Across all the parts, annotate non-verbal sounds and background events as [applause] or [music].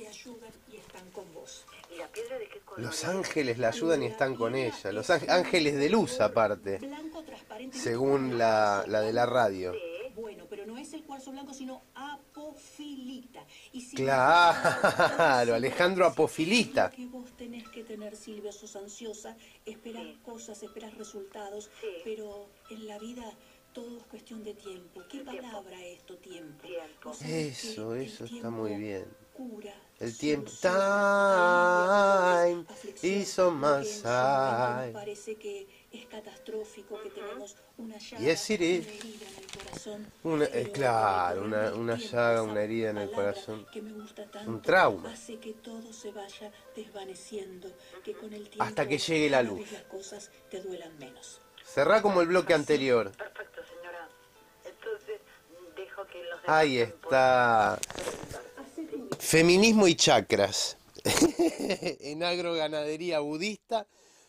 te ayudan y están con vos. ¿Y la piedra de qué color? Los ángeles la ayudan y están con ella. Los ángeles de luz aparte. Blanco, transparente, según la, la de la radio. Bueno, pero no es el cuarzo blanco, sino apofilita. Y si claro, [laughs] Alejandro Apofilita. Lo que vos tenés que tener, Silvia, sos ansiosa, esperas cosas, esperas resultados, pero en la vida todo es cuestión de tiempo. ¿Qué tiempo. palabra esto, tiempo? tiempo. Eso, eso está muy bien. El tiempo time Y son más side. Parece que es catastrófico que tenemos una llaga, yes, una herida en el corazón. Una, eh, claro, una, una llaga, una herida en el corazón. Que me gusta tanto, un trauma. Hace que todo se vaya desvaneciendo, que con el tiempo, hasta que llegue la luz. Las cosas te duelan menos. Cerrá como el bloque ah, anterior. Perfecto, señora. Entonces, dejo que los Ahí está. Feminismo y chakras. [laughs] en agroganadería budista,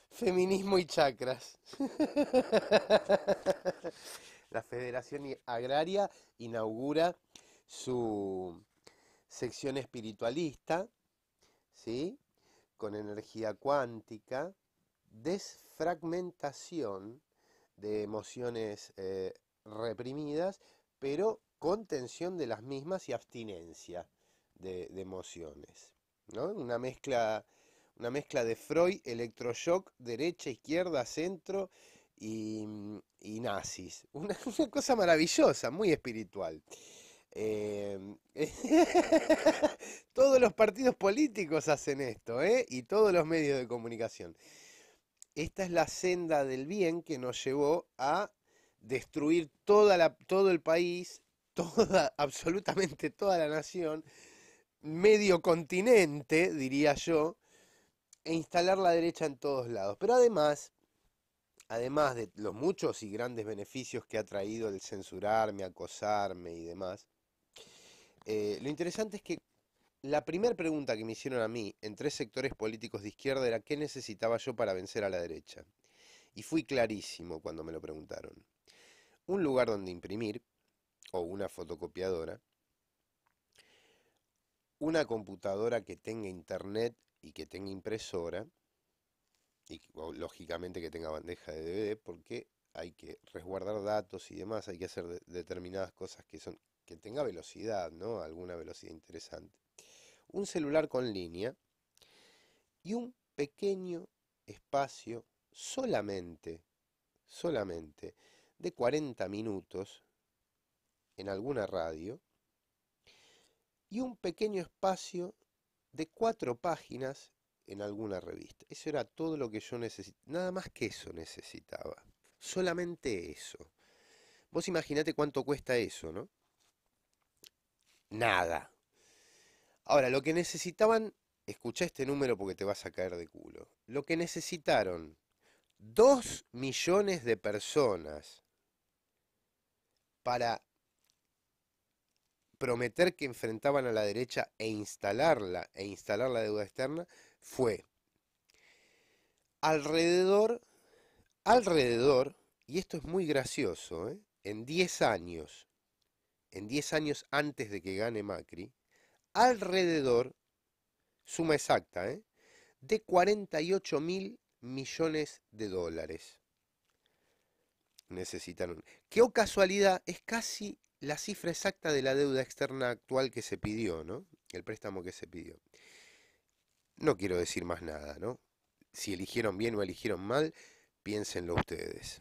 feminismo y chakras. [laughs] La Federación Agraria inaugura su sección espiritualista, ¿sí? con energía cuántica, desfragmentación de emociones eh, reprimidas, pero contención de las mismas y abstinencia de, emociones. Una, mezcla, una mezcla de Freud, electroshock, derecha, izquierda, centro y, nazis. [laughs] Una, cosa maravillosa, muy espiritual. Em, [laughs] todos los partidos políticos hacen esto, ¿eh? y todos los medios de comunicación. Esta es la senda del bien que nos llevó a destruir toda la, todo el país, [laughs] toda, absolutamente toda la nación, medio continente, diría yo, e instalar la derecha en todos lados. Pero además, además de los muchos y grandes beneficios que ha traído el censurarme, acosarme y demás, eh, lo interesante es que la primera pregunta que me hicieron a mí en tres sectores políticos de izquierda era qué necesitaba yo para vencer a la derecha. Y fui clarísimo cuando me lo preguntaron. Un lugar donde imprimir, o una fotocopiadora, una computadora que tenga internet y que tenga impresora, y lógicamente que tenga bandeja de DVD, porque hay que resguardar datos y demás, hay que hacer determinadas cosas que son que tenga velocidad, ¿no? Alguna velocidad interesante. Un celular con línea y un pequeño espacio solamente solamente de 40 minutos en alguna radio y un pequeño espacio de cuatro páginas en alguna revista. Eso era todo lo que yo necesitaba. Nada más que eso necesitaba. Solamente eso. Vos imaginate cuánto cuesta eso, ¿no? Nada. Ahora, lo que necesitaban, escucha este número porque te vas a caer de culo. Lo que necesitaron dos millones de personas para prometer que enfrentaban a la derecha e instalarla, e instalar la deuda externa, fue alrededor, alrededor, y esto es muy gracioso, ¿eh? en 10 años, en 10 años antes de que gane Macri, alrededor, suma exacta, ¿eh? de 48 mil millones de dólares necesitaron. Qué casualidad, es casi la cifra exacta de la deuda externa actual que se pidió, ¿no? El préstamo que se pidió. No quiero decir más nada, ¿no? Si eligieron bien o eligieron mal, piénsenlo ustedes.